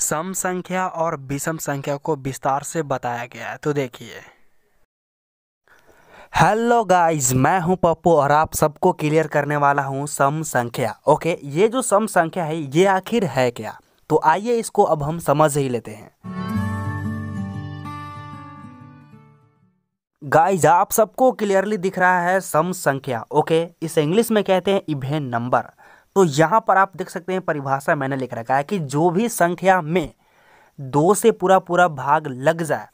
सम संख्या और विषम संख्या को विस्तार से बताया गया है तो देखिए हेलो गाइस मैं हूं पप्पू और आप सबको क्लियर करने वाला हूं सम संख्या ओके ये जो सम संख्या है ये आखिर है क्या तो आइए इसको अब हम समझ ही लेते हैं गाइज आप सबको क्लियरली दिख रहा है सम संख्या ओके इसे इंग्लिश में कहते हैं इवेन नंबर तो यहाँ पर आप देख सकते हैं परिभाषा मैंने लिख रखा है कि जो भी संख्या में दो से पूरा पूरा भाग लग जाए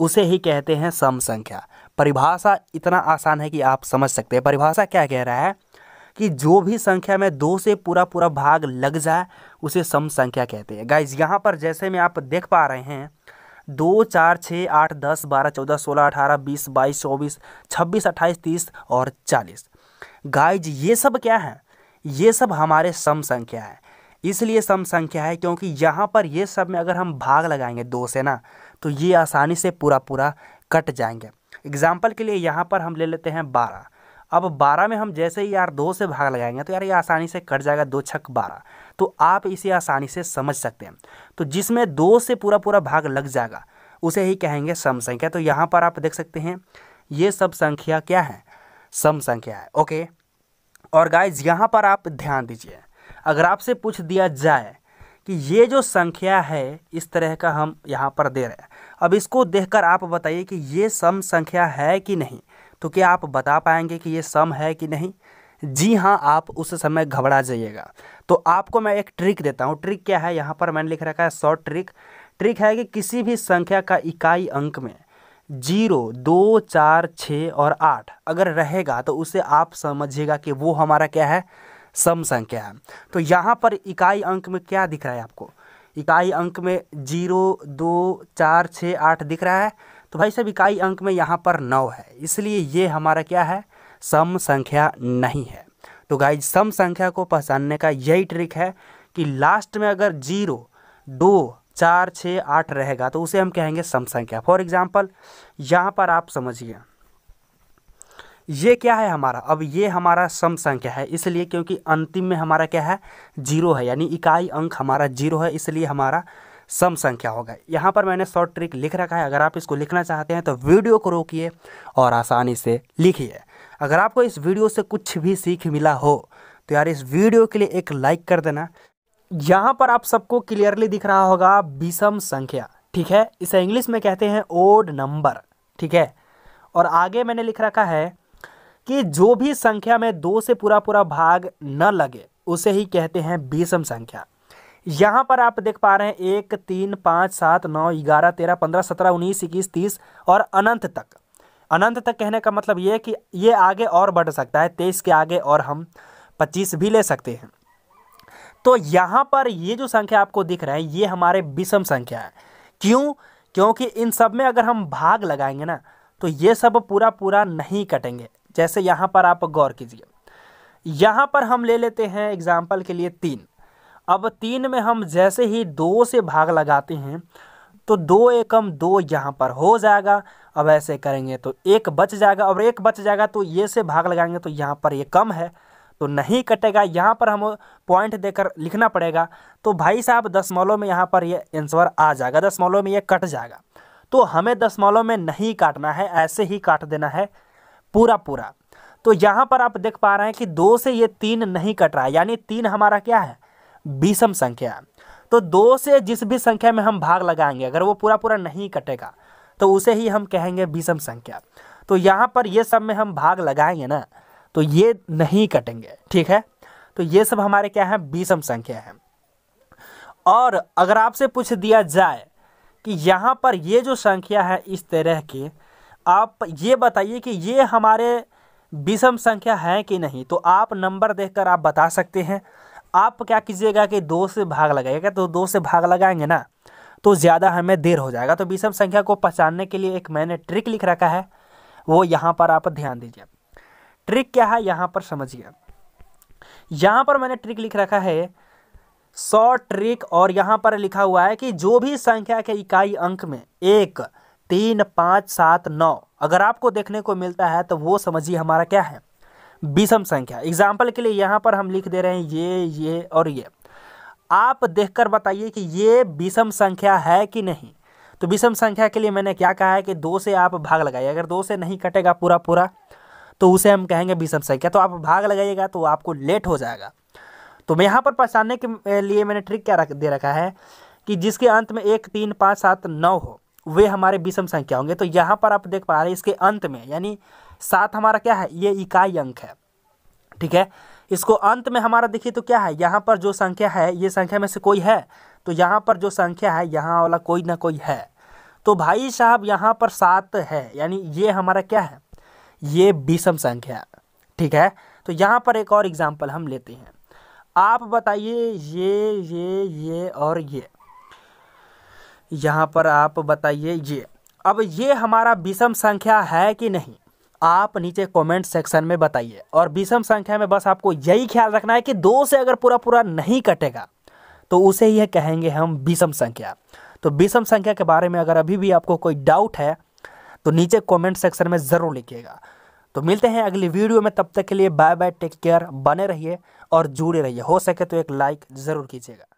उसे ही कहते हैं सम संख्या परिभाषा इतना आसान है कि आप समझ सकते हैं परिभाषा क्या कह रहा है कि जो भी संख्या में दो से पूरा पूरा भाग लग जाए उसे सम संख्या कहते हैं गाइज यहाँ पर जैसे में आप देख पा रहे हैं दो चार छः आठ दस बारह चौदह सोलह अठारह बीस बाईस चौबीस छब्बीस अट्ठाईस तीस और चालीस गाइज ये सब क्या है ये सब हमारे सम संख्या है इसलिए सम संख्या है क्योंकि यहाँ पर ये सब में अगर हम भाग लगाएंगे दो से ना तो ये आसानी से पूरा पूरा कट जाएंगे एग्जाम्पल के लिए यहाँ पर हम ले लेते हैं बारह अब बारह में हम जैसे ही यार दो से भाग लगाएंगे तो यार ये आसानी से कट जाएगा दो छक बारह तो आप इसे आसानी से समझ सकते हैं तो जिसमें दो से पूरा पूरा भाग लग जाएगा उसे ही कहेंगे सम संख्या तो यहाँ पर आप देख सकते हैं ये सब संख्या क्या है सम संख्या है ओके और गाइज यहाँ पर आप ध्यान दीजिए अगर आपसे पूछ दिया जाए कि ये जो संख्या है इस तरह का हम यहाँ पर दे रहे हैं अब इसको देखकर आप बताइए कि ये सम संख्या है कि नहीं तो क्या आप बता पाएंगे कि ये सम है कि नहीं जी हाँ आप उस समय घबरा जाइएगा तो आपको मैं एक ट्रिक देता हूँ ट्रिक क्या है यहाँ पर मैंने लिख रखा है शॉर्ट ट्रिक ट्रिक है कि किसी भी संख्या का इकाई अंक में जीरो दो चार छः और आठ अगर रहेगा तो उसे आप समझिएगा कि वो हमारा क्या है सम संख्या है तो यहाँ पर इकाई अंक में क्या दिख रहा है आपको इकाई अंक में जीरो दो चार छः आठ दिख रहा है तो भाई साहब इकाई अंक में यहाँ पर नौ है इसलिए ये हमारा क्या है सम संख्या नहीं है तो भाई सम संख्या को पहचानने का यही ट्रिक है कि लास्ट में अगर जीरो दो चार छः आठ रहेगा तो उसे हम कहेंगे सम संख्या फॉर एग्जाम्पल यहाँ पर आप समझिए ये क्या है हमारा अब ये हमारा सम संख्या है इसलिए क्योंकि अंतिम में हमारा क्या है जीरो है यानी इकाई अंक हमारा जीरो है इसलिए हमारा सम संख्या होगा यहाँ पर मैंने शॉर्ट ट्रिक लिख रखा है अगर आप इसको लिखना चाहते हैं तो वीडियो को रोकिए और आसानी से लिखिए अगर आपको इस वीडियो से कुछ भी सीख मिला हो तो यार इस वीडियो के लिए एक लाइक कर देना यहां पर आप सबको क्लियरली दिख रहा होगा विषम संख्या ठीक है इसे इंग्लिश में कहते हैं ओड नंबर ठीक है और आगे मैंने लिख रखा है कि जो भी संख्या में दो से पूरा पूरा भाग न लगे उसे ही कहते हैं विषम संख्या यहाँ पर आप देख पा रहे हैं एक तीन पाँच सात नौ ग्यारह तेरह पंद्रह सत्रह उन्नीस इक्कीस तीस और अनंत तक अनंत तक कहने का मतलब ये कि ये आगे और बढ़ सकता है तेईस के आगे और हम पच्चीस भी ले सकते हैं तो यहाँ पर ये जो संख्या आपको दिख रहा है ये हमारे विषम संख्या है क्यों क्योंकि इन सब में अगर हम भाग लगाएंगे ना तो ये सब पूरा पूरा नहीं कटेंगे जैसे यहाँ पर आप गौर कीजिए यहाँ पर हम ले लेते हैं एग्जाम्पल के लिए तीन अब तीन में हम जैसे ही दो से भाग लगाते हैं तो दो एकम दो यहाँ पर हो जाएगा अब ऐसे करेंगे तो एक बच जाएगा और एक बच जाएगा तो ये से भाग लगाएंगे तो यहाँ पर ये कम है तो नहीं कटेगा यहाँ पर हम पॉइंट देकर लिखना पड़ेगा तो भाई साहब दसमलव में यहाँ पर ये आंसर आ जाएगा दसमलव में ये कट जाएगा तो हमें दसमलव में नहीं काटना है ऐसे ही काट देना है पूरा पूरा तो यहाँ पर आप देख पा रहे हैं कि दो से ये तीन नहीं कट रहा है यानी तीन हमारा क्या है विषम संख्या तो दो से जिस भी संख्या में हम भाग लगाएंगे अगर वो पूरा पूरा नहीं कटेगा तो उसे ही हम कहेंगे विषम संख्या तो यहाँ पर ये सब में हम भाग लगाएंगे ना तो ये नहीं कटेंगे ठीक है तो ये सब हमारे क्या है विषम संख्या है और अगर आपसे पूछ दिया जाए कि यहाँ पर ये जो संख्या है इस तरह की आप ये बताइए कि ये हमारे विषम संख्या है कि नहीं तो आप नंबर देखकर आप बता सकते हैं आप क्या कीजिएगा कि दो से भाग लगाइएगा तो दो से भाग लगाएंगे ना तो ज़्यादा हमें देर हो जाएगा तो विषम संख्या को पहचानने के लिए एक मैंने ट्रिक लिख रखा है वो यहाँ पर आप ध्यान दीजिए ट्रिक क्या है यहां पर समझिए यहां पर मैंने ट्रिक लिख रखा है सौ ट्रिक और यहां पर लिखा हुआ है कि जो भी संख्या के इकाई अंक में एक तीन पांच सात नौ अगर आपको देखने को मिलता है तो वो समझिए हमारा क्या है विषम संख्या एग्जाम्पल के लिए यहां पर हम लिख दे रहे हैं ये ये और ये आप देखकर बताइए कि ये विषम संख्या है कि नहीं तो विषम संख्या के लिए मैंने क्या कहा है कि दो से आप भाग लगाइए अगर दो से नहीं कटेगा पूरा पूरा तो उसे हम कहेंगे विषम संख्या तो आप भाग लगाइएगा तो आपको लेट हो जाएगा तो मैं यहाँ पर पहचानने के लिए मैंने ट्रिक क्या रख दे रखा है कि जिसके अंत में एक तीन पाँच सात नौ हो वे हमारे विषम संख्या होंगे तो यहाँ पर आप देख पा रहे हैं इसके अंत में यानी सात हमारा क्या है ये इकाई अंक है ठीक है इसको अंत में हमारा देखिए तो क्या है यहाँ पर जो संख्या है ये संख्या में से कोई है तो यहाँ पर जो संख्या है यहाँ वाला कोई ना कोई है तो भाई साहब यहाँ पर सात है यानी ये हमारा क्या है ये विषम संख्या ठीक है तो यहाँ पर एक और एग्जाम्पल हम लेते हैं आप बताइए ये ये ये और ये यहाँ पर आप बताइए ये अब ये हमारा विषम संख्या है कि नहीं आप नीचे कमेंट सेक्शन में बताइए और विषम संख्या में बस आपको यही ख्याल रखना है कि दो से अगर पूरा पूरा नहीं कटेगा तो उसे यह कहेंगे हम विषम संख्या तो विषम संख्या के बारे में अगर अभी भी आपको कोई डाउट है तो नीचे कमेंट सेक्शन में ज़रूर लिखिएगा तो मिलते हैं अगली वीडियो में तब तक के लिए बाय बाय टेक केयर बने रहिए और जुड़े रहिए हो सके तो एक लाइक ज़रूर कीजिएगा